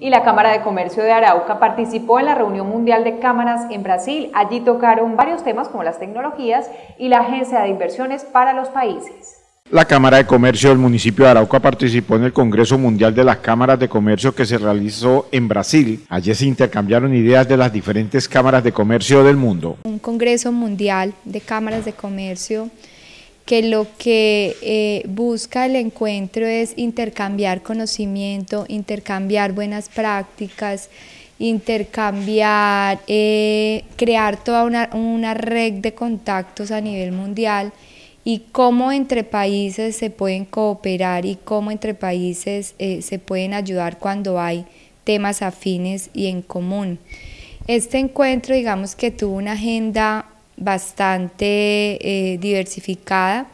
y la Cámara de Comercio de Arauca participó en la reunión mundial de cámaras en Brasil. Allí tocaron varios temas como las tecnologías y la Agencia de Inversiones para los Países. La Cámara de Comercio del municipio de Arauca participó en el Congreso Mundial de las Cámaras de Comercio que se realizó en Brasil. Allí se intercambiaron ideas de las diferentes cámaras de comercio del mundo. Un Congreso Mundial de Cámaras de Comercio que lo que eh, busca el encuentro es intercambiar conocimiento, intercambiar buenas prácticas, intercambiar, eh, crear toda una, red de contactos a nivel mundial y cómo entre países se pueden cooperar y cómo entre países eh, se pueden ayudar cuando hay temas afines y en común. Este encuentro, digamos que tuvo una agenda bastante eh, diversificada,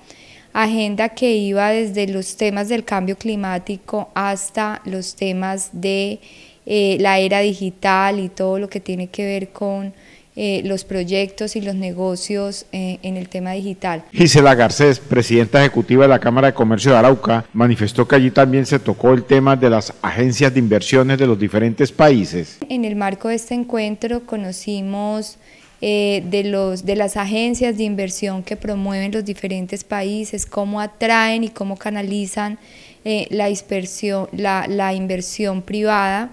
agenda que iba desde los temas del cambio climático hasta los temas de eh, la era digital y todo lo que tiene que ver con eh, los proyectos y los negocios en el tema digital. Gisela Garcés, presidenta ejecutiva de la Cámara de Comercio de Arauca, manifestó que allí también se tocó el tema de las agencias de inversiones de los diferentes países. En el marco de este encuentro conocimos eh, de, los, de las agencias de inversión que promueven los diferentes países, cómo atraen y cómo canalizan eh, la, dispersión, la, inversión privada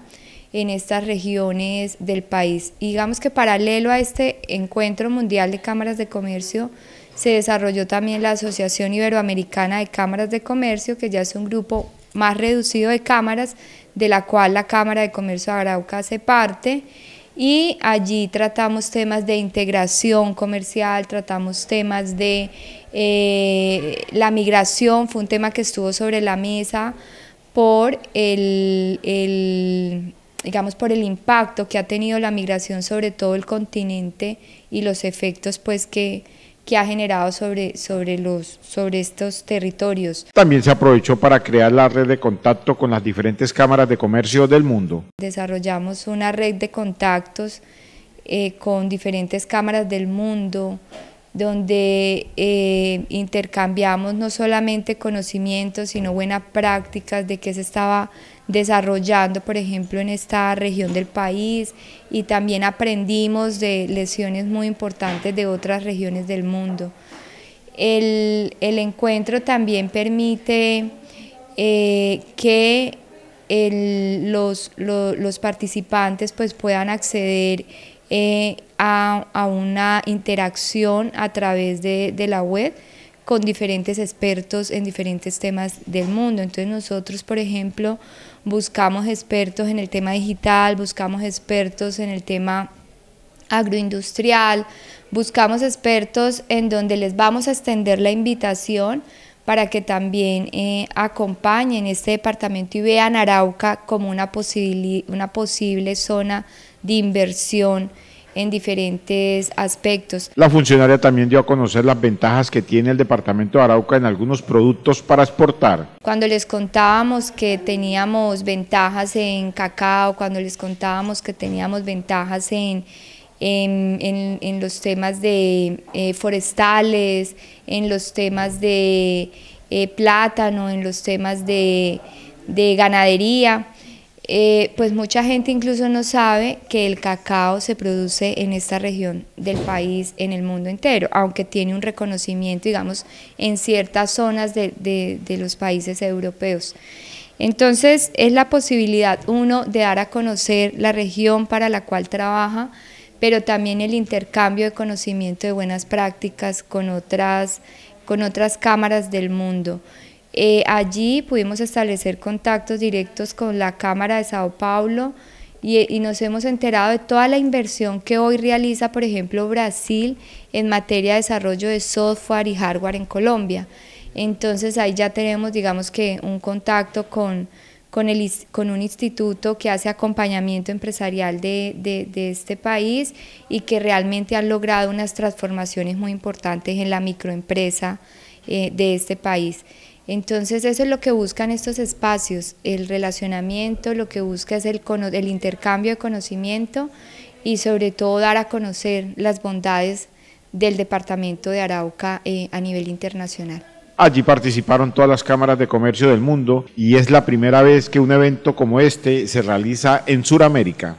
en estas regiones del país. digamos que paralelo a este encuentro mundial de cámaras de comercio, se desarrolló también la Asociación Iberoamericana de Cámaras de Comercio, que ya es un grupo más reducido de cámaras, de la cual la Cámara de Comercio de Arauca hace parte y allí tratamos temas de integración comercial, tratamos temas de eh, la migración, fue un tema que estuvo sobre la mesa por el, el, digamos, por el impacto que ha tenido la migración sobre todo el continente y los efectos pues que, que ha generado sobre, sobre, los, sobre estos territorios. También se aprovechó para crear la red de contacto con las diferentes cámaras de comercio del mundo. Desarrollamos una red de contactos eh, con diferentes cámaras del mundo, donde eh, intercambiamos no solamente conocimientos, sino buenas prácticas de qué se estaba desarrollando, por ejemplo, en esta región del país y también aprendimos de lesiones muy importantes de otras regiones del mundo. El, encuentro también permite eh, que los, participantes pues, puedan acceder eh, a, una interacción a través de, de la web con diferentes expertos en diferentes temas del mundo. Entonces nosotros, por ejemplo, buscamos expertos en el tema digital, buscamos expertos en el tema agroindustrial, buscamos expertos en donde les vamos a extender la invitación para que también eh, acompañen este departamento y vean Arauca como una posible zona de inversión en diferentes aspectos. La funcionaria también dio a conocer las ventajas que tiene el departamento de Arauca en algunos productos para exportar. Cuando les contábamos que teníamos ventajas en cacao, cuando les contábamos que teníamos ventajas en, los temas de eh, forestales, en los temas de eh, plátano, en los temas de ganadería, eh, pues mucha gente incluso no sabe que el cacao se produce en esta región del país, en el mundo entero, aunque tiene un reconocimiento, digamos, en ciertas zonas de, los países europeos. Entonces es la posibilidad, uno, de dar a conocer la región para la cual trabaja, pero también el intercambio de conocimiento de buenas prácticas con otras, con otras cámaras del mundo. Eh, allí pudimos establecer contactos directos con la Cámara de Sao Paulo y, nos hemos enterado de toda la inversión que hoy realiza, por ejemplo, Brasil en materia de desarrollo de software y hardware en Colombia. Entonces ahí ya tenemos, digamos que, un contacto con, un instituto que hace acompañamiento empresarial de, este país y que realmente han logrado unas transformaciones muy importantes en la microempresa eh, de este país. Entonces eso es lo que buscan estos espacios, el relacionamiento, lo que busca es el, intercambio de conocimiento y sobre todo dar a conocer las bondades del departamento de Arauca eh, a nivel internacional. Allí participaron todas las cámaras de comercio del mundo y es la primera vez que un evento como este se realiza en Sudamérica.